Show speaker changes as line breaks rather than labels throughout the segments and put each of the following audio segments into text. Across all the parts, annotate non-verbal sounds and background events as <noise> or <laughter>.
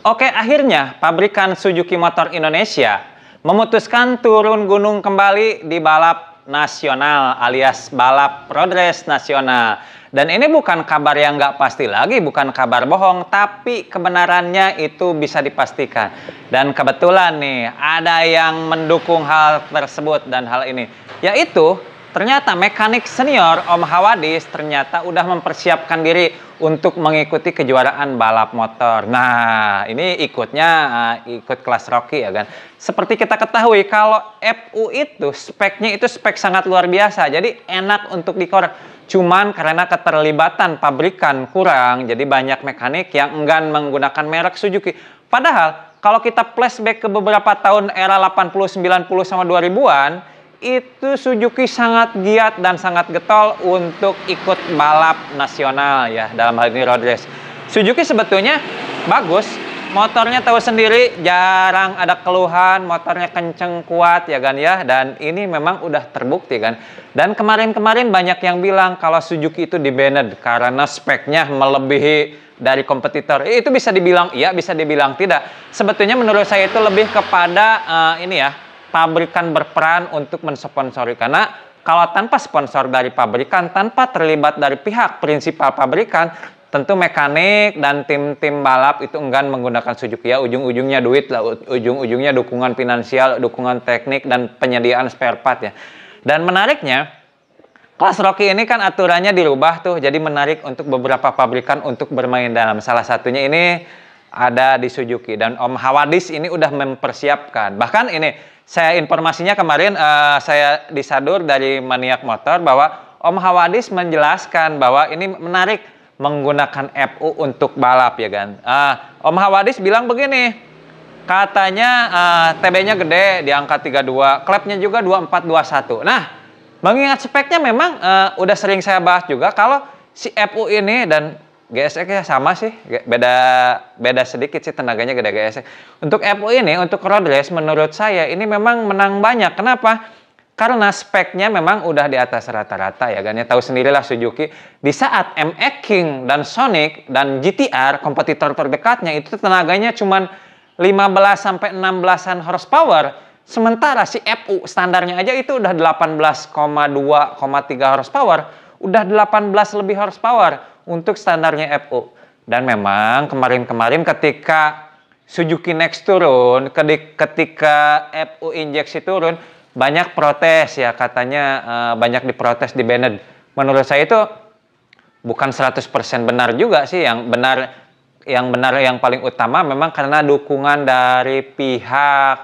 Oke, akhirnya pabrikan Suzuki Motor Indonesia memutuskan turun gunung kembali di balap nasional alias balap road race nasional. Dan ini bukan kabar yang nggak pasti lagi, bukan kabar bohong, tapi kebenarannya itu bisa dipastikan. Dan kebetulan nih, ada yang mendukung hal tersebut dan hal ini, yaitu Ternyata mekanik senior Om Hawadis ternyata udah mempersiapkan diri untuk mengikuti kejuaraan balap motor. Nah, ini ikutnya eh, ikut kelas Rocky ya kan. Seperti kita ketahui kalau FU itu speknya itu spek sangat luar biasa. Jadi enak untuk dikorek. Cuman karena keterlibatan pabrikan kurang, jadi banyak mekanik yang enggan menggunakan merek Suzuki. Padahal kalau kita flashback ke beberapa tahun era 80, 90 sama 2000-an, itu Suzuki sangat giat dan sangat getol untuk ikut balap nasional ya dalam hal ini road race. Suzuki sebetulnya bagus, motornya tahu sendiri jarang ada keluhan, motornya kenceng kuat ya kan ya dan ini memang udah terbukti kan. Dan kemarin-kemarin banyak yang bilang kalau Suzuki itu dibanned karena speknya melebihi dari kompetitor. Itu bisa dibilang iya, bisa dibilang tidak. Sebetulnya menurut saya itu lebih kepada uh, ini ya, pabrikan berperan untuk mensponsori karena kalau tanpa sponsor dari pabrikan, tanpa terlibat dari pihak prinsipal pabrikan, tentu mekanik dan tim-tim balap itu enggan menggunakan Suzuki ya ujung-ujungnya duit lah ujung-ujungnya dukungan finansial dukungan teknik dan penyediaan spare part ya dan menariknya kelas Rocky ini kan aturannya dirubah tuh jadi menarik untuk beberapa pabrikan untuk bermain dalam salah satunya ini ada di Suzuki dan Om Hawadis ini udah mempersiapkan bahkan ini saya informasinya kemarin uh, saya disadur dari maniak motor bahwa Om Hawadis menjelaskan bahwa ini menarik menggunakan FU untuk balap ya kan. Uh, Om Hawadis bilang begini, katanya uh, eh, TB-nya gede di angka 32, klepnya juga 2421. Nah, mengingat speknya memang uh, udah sering saya bahas juga kalau si FU ini dan GSX e ya sama sih, beda beda sedikit sih tenaganya gede GSX. E. Untuk FU ini, untuk road race menurut saya ini memang menang banyak. Kenapa? Karena speknya memang udah di atas rata-rata ya kan ya. Tahu sendirilah Suzuki. Di saat MX e King dan Sonic dan GTR kompetitor terdekatnya itu tenaganya cuman 15 sampai 16-an horsepower. Sementara si FU standarnya aja itu udah 18,2,3 horsepower udah 18 lebih horsepower untuk standarnya FO. Dan memang kemarin-kemarin ketika Suzuki Next turun, ketika FO injeksi turun, banyak protes ya katanya eh, banyak diprotes di Bennett. Menurut saya itu bukan 100% benar juga sih yang benar yang benar yang paling utama memang karena dukungan dari pihak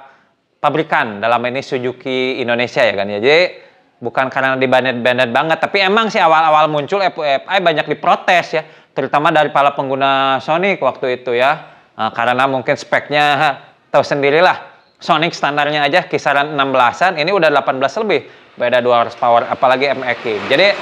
pabrikan dalam ini Suzuki Indonesia ya kan ya. Jadi bukan karena dibanet-banet banget, tapi emang sih awal-awal muncul FUFI banyak diprotes ya, terutama dari para pengguna Sonic waktu itu ya, eh, karena mungkin speknya tahu sendirilah. Sonic standarnya aja kisaran 16-an, ini udah 18 lebih, beda 200 power, apalagi MX Jadi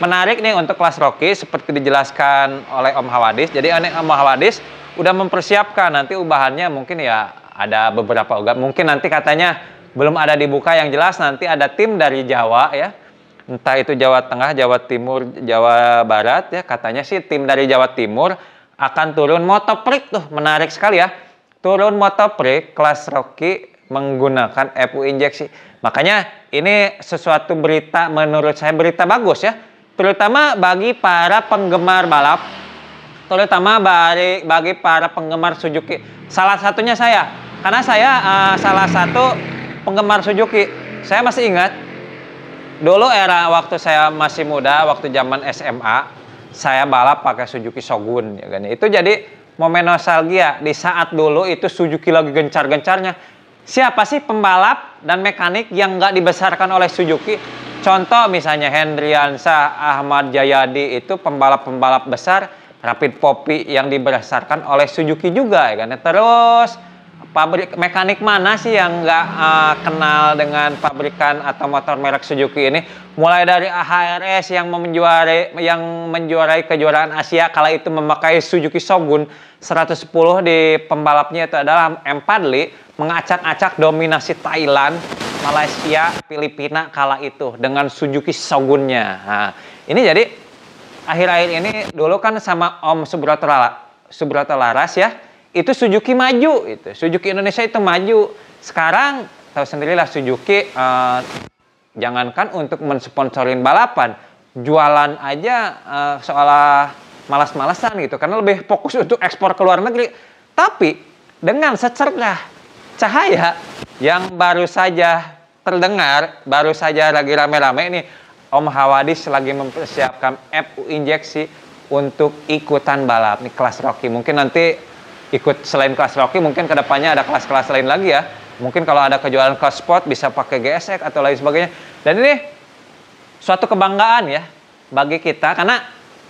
menarik nih untuk kelas Rocky seperti dijelaskan oleh Om Hawadis. Jadi Om Hawadis udah mempersiapkan nanti ubahannya mungkin ya ada beberapa uga. Mungkin nanti katanya belum ada dibuka yang jelas nanti ada tim dari Jawa ya entah itu Jawa Tengah, Jawa Timur, Jawa Barat ya katanya sih tim dari Jawa Timur akan turun motoprik tuh menarik sekali ya turun motoprik kelas Rocky menggunakan FU injeksi makanya ini sesuatu berita menurut saya berita bagus ya terutama bagi para penggemar balap terutama bagi, bagi para penggemar Suzuki salah satunya saya karena saya uh, salah satu penggemar Suzuki. Saya masih ingat dulu era waktu saya masih muda, waktu zaman SMA, saya balap pakai Suzuki Shogun ya kan. Itu jadi momen nostalgia di saat dulu itu Suzuki lagi gencar-gencarnya. Siapa sih pembalap dan mekanik yang nggak dibesarkan oleh Suzuki? Contoh misalnya Hendriansa, Ahmad Jayadi itu pembalap-pembalap besar Rapid Poppy yang dibesarkan oleh Suzuki juga ya kan. Terus pabrik mekanik mana sih yang nggak uh, kenal dengan pabrikan atau motor merek Suzuki ini? Mulai dari HRS yang menjuarai yang menjuarai kejuaraan Asia kala itu memakai Suzuki Shogun 110 di pembalapnya itu adalah M Padli mengacak-acak dominasi Thailand, Malaysia, Filipina kala itu dengan Suzuki Shogunnya. Nah, ini jadi akhir-akhir ini dulu kan sama Om Subroto Laras ya itu Suzuki maju itu Suzuki Indonesia itu maju sekarang tahu sendirilah Suzuki uh, jangankan untuk mensponsorin balapan jualan aja uh, seolah malas-malasan gitu karena lebih fokus untuk ekspor ke luar negeri tapi dengan secercah cahaya yang baru saja terdengar baru saja lagi rame-rame ini Om Hawadis lagi mempersiapkan FU injeksi untuk ikutan balap nih kelas Rocky mungkin nanti ikut selain kelas Rocky mungkin kedepannya ada kelas-kelas lain lagi ya mungkin kalau ada kejualan kelas sport bisa pakai gesek atau lain sebagainya dan ini suatu kebanggaan ya bagi kita karena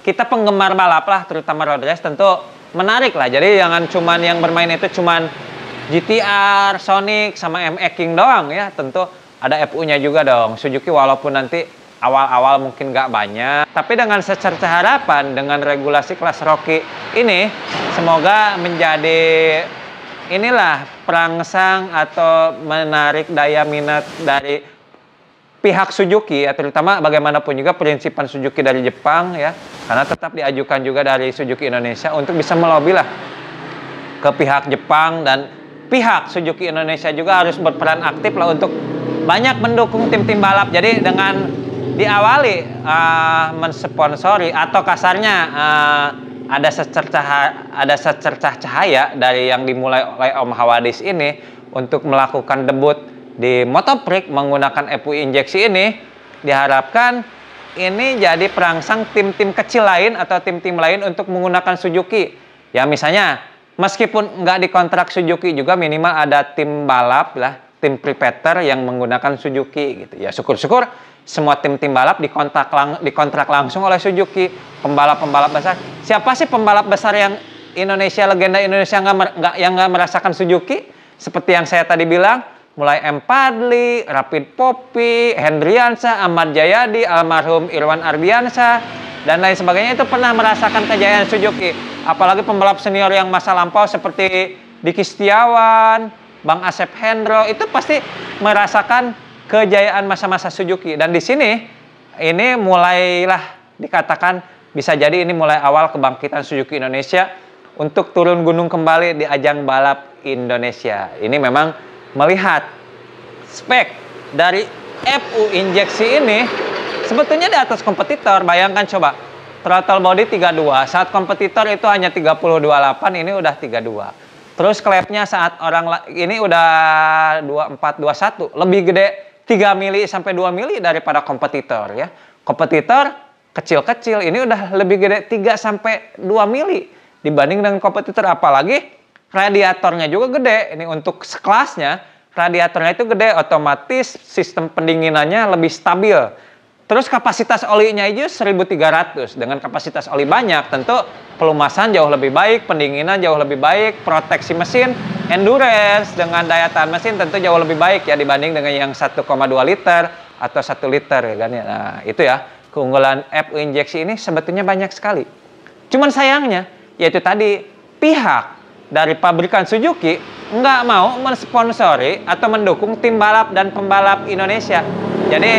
kita penggemar balap lah terutama road race tentu menarik lah jadi jangan cuman yang bermain itu cuman GTR, Sonic sama MX e King doang ya tentu ada FU-nya juga dong Suzuki walaupun nanti awal-awal mungkin nggak banyak. Tapi dengan secerca harapan, dengan regulasi kelas Rocky ini, semoga menjadi inilah perangsang atau menarik daya minat dari pihak Suzuki ya terutama bagaimanapun juga prinsipan Suzuki dari Jepang ya karena tetap diajukan juga dari Suzuki Indonesia untuk bisa melobi lah ke pihak Jepang dan pihak Suzuki Indonesia juga harus berperan aktif lah untuk banyak mendukung tim-tim balap jadi dengan diawali uh, mensponsori atau kasarnya uh, ada secercah ada secercah cahaya dari yang dimulai oleh Om Hawadis ini untuk melakukan debut di Motoprik menggunakan EPU injeksi ini diharapkan ini jadi perangsang tim-tim kecil lain atau tim-tim lain untuk menggunakan Suzuki ya misalnya meskipun nggak dikontrak Suzuki juga minimal ada tim balap lah tim preparator yang menggunakan Suzuki gitu ya syukur-syukur semua tim-tim balap dikontrak lang dikontrak langsung oleh Suzuki pembalap-pembalap besar siapa sih pembalap besar yang Indonesia legenda Indonesia nggak nggak yang nggak merasakan Suzuki seperti yang saya tadi bilang mulai M Padli, Rapid Popi, Hendriansa, Ahmad Jayadi, almarhum Irwan Ardiansa dan lain sebagainya itu pernah merasakan kejayaan Suzuki apalagi pembalap senior yang masa lampau seperti Diki Setiawan, Bang Asep Hendro itu pasti merasakan kejayaan masa-masa Suzuki dan di sini ini mulailah dikatakan bisa jadi ini mulai awal kebangkitan Suzuki Indonesia untuk turun gunung kembali di ajang balap Indonesia. Ini memang melihat spek dari FU injeksi ini sebetulnya di atas kompetitor. Bayangkan coba, throttle body 32, saat kompetitor itu hanya 328, ini udah 32. Terus klepnya saat orang ini udah 2421 lebih gede 3 mili sampai 2 mili daripada kompetitor ya. Kompetitor kecil-kecil ini udah lebih gede 3 sampai 2 mili dibanding dengan kompetitor apalagi radiatornya juga gede. Ini untuk sekelasnya radiatornya itu gede otomatis sistem pendinginannya lebih stabil Terus kapasitas olinya aja 1300 dengan kapasitas oli banyak tentu pelumasan jauh lebih baik, pendinginan jauh lebih baik, proteksi mesin, endurance dengan daya tahan mesin tentu jauh lebih baik ya dibanding dengan yang 1,2 liter atau 1 liter ya kan ya. Nah, itu ya keunggulan F injeksi ini sebetulnya banyak sekali. Cuman sayangnya yaitu tadi pihak dari pabrikan Suzuki nggak mau mensponsori atau mendukung tim balap dan pembalap Indonesia. Jadi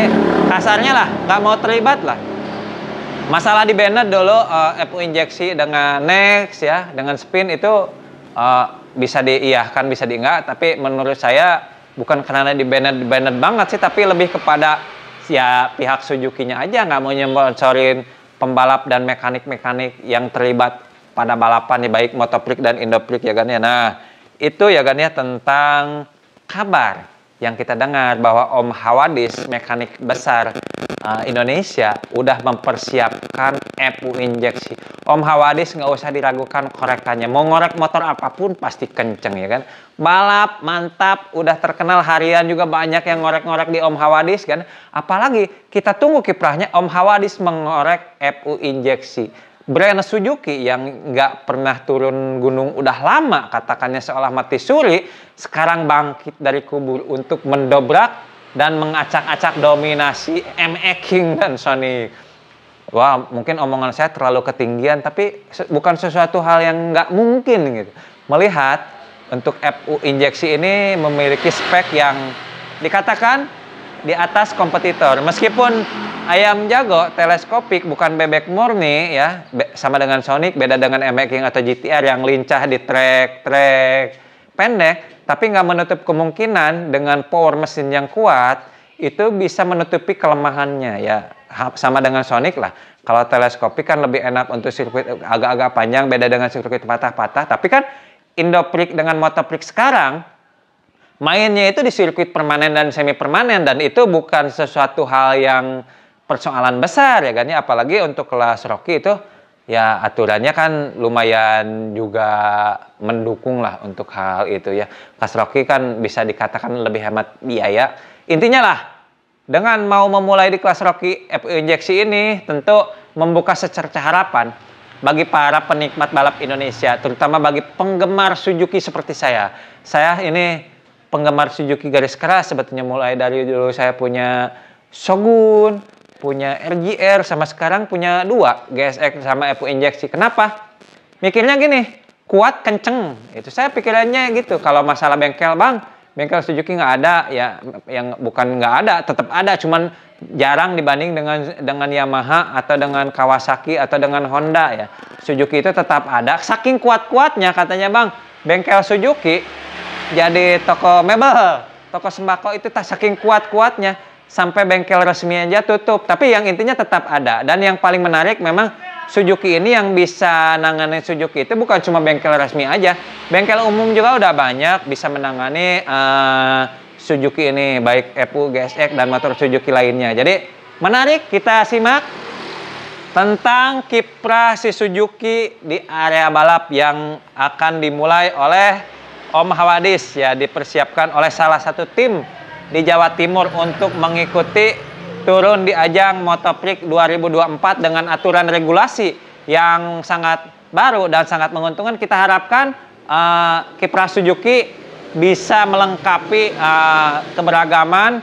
kasarnya lah nggak mau terlibat lah masalah di banner dulu uh, eh, FU injeksi dengan next ya dengan spin itu uh, bisa diiyahkan bisa di enggak tapi menurut saya bukan karena di banner di banner banget sih tapi lebih kepada ya pihak Suzuki-nya aja nggak mau nyembocorin pembalap dan mekanik-mekanik yang terlibat pada balapan nih baik motoprix dan indoprix ya kan ya nah itu ya kan ya tentang kabar yang kita dengar bahwa Om Hawadis, mekanik besar uh, Indonesia, udah mempersiapkan EPU injeksi. Om Hawadis nggak usah diragukan korekannya. Mau ngorek motor apapun pasti kenceng ya kan. Balap, mantap, udah terkenal harian juga banyak yang ngorek-ngorek di Om Hawadis kan. Apalagi kita tunggu kiprahnya Om Hawadis mengorek EPU injeksi brand Suzuki yang nggak pernah turun gunung udah lama, katakannya seolah mati suri, sekarang bangkit dari kubur untuk mendobrak dan mengacak-acak dominasi ME King dan Sony. Wah, mungkin omongan saya terlalu ketinggian, tapi bukan sesuatu hal yang nggak mungkin gitu. Melihat untuk FU injeksi ini memiliki spek yang dikatakan di atas kompetitor. Meskipun ayam jago teleskopik bukan bebek murni ya, be sama dengan Sonic beda dengan MX King atau GTR yang lincah di trek-trek pendek, tapi nggak menutup kemungkinan dengan power mesin yang kuat itu bisa menutupi kelemahannya ya sama dengan Sonic lah. Kalau teleskopik kan lebih enak untuk sirkuit agak-agak panjang beda dengan sirkuit patah-patah, tapi kan Indoprik dengan motoprik sekarang mainnya itu di sirkuit permanen dan semi permanen dan itu bukan sesuatu hal yang persoalan besar ya kan ya apalagi untuk kelas Rocky itu ya aturannya kan lumayan juga mendukung lah untuk hal itu ya kelas Rocky kan bisa dikatakan lebih hemat biaya intinya lah dengan mau memulai di kelas Rocky FU injeksi ini tentu membuka secerca harapan bagi para penikmat balap Indonesia, terutama bagi penggemar Suzuki seperti saya. Saya ini penggemar Suzuki garis keras sebetulnya mulai dari dulu saya punya Shogun, punya RGR, sama sekarang punya dua GSX sama EPU injeksi. Kenapa? Mikirnya gini, kuat kenceng. Itu saya pikirannya gitu. Kalau masalah bengkel bang, bengkel Suzuki nggak ada ya, yang bukan nggak ada, tetap ada, cuman jarang dibanding dengan dengan Yamaha atau dengan Kawasaki atau dengan Honda ya. Suzuki itu tetap ada. Saking kuat-kuatnya katanya bang, bengkel Suzuki jadi toko mebel, toko sembako itu tak saking kuat-kuatnya sampai bengkel resmi aja tutup. Tapi yang intinya tetap ada. Dan yang paling menarik memang Suzuki ini yang bisa nangani Suzuki itu bukan cuma bengkel resmi aja. Bengkel umum juga udah banyak bisa menangani uh, Suzuki ini baik EPU, GSX dan motor Suzuki lainnya. Jadi menarik kita simak tentang kiprah si Suzuki di area balap yang akan dimulai oleh Om Hawadis ya dipersiapkan oleh salah satu tim di Jawa Timur untuk mengikuti turun di ajang Motoprik 2024 dengan aturan regulasi yang sangat baru dan sangat menguntungkan. Kita harapkan uh, eh, Kipra Suzuki bisa melengkapi uh, keberagaman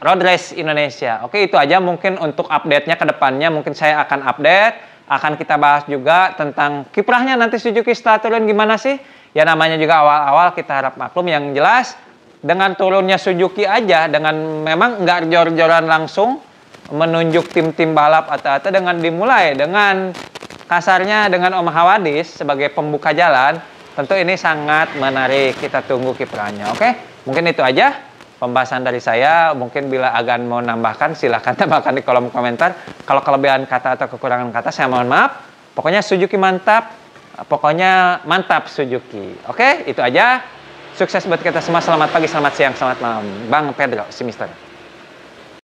road race Indonesia. Oke, itu aja mungkin untuk update-nya ke depannya mungkin saya akan update akan kita bahas juga tentang kiprahnya nanti Suzuki setelah turun gimana sih ya namanya juga awal-awal kita harap maklum yang jelas dengan turunnya Suzuki aja dengan memang nggak jor-joran langsung menunjuk tim-tim balap atau-atau dengan dimulai dengan kasarnya dengan Om Hawadis sebagai pembuka jalan tentu ini sangat menarik kita tunggu kiprahnya oke mungkin itu aja pembahasan dari saya mungkin bila Agan mau nambahkan silahkan <laughs> tambahkan di kolom komentar kalau kelebihan kata atau kekurangan kata saya mohon maaf pokoknya Suzuki mantap Pokoknya mantap Suzuki. Oke, itu aja. Sukses buat kita semua. Selamat pagi, selamat siang, selamat malam. Bang Pedro, si Mister.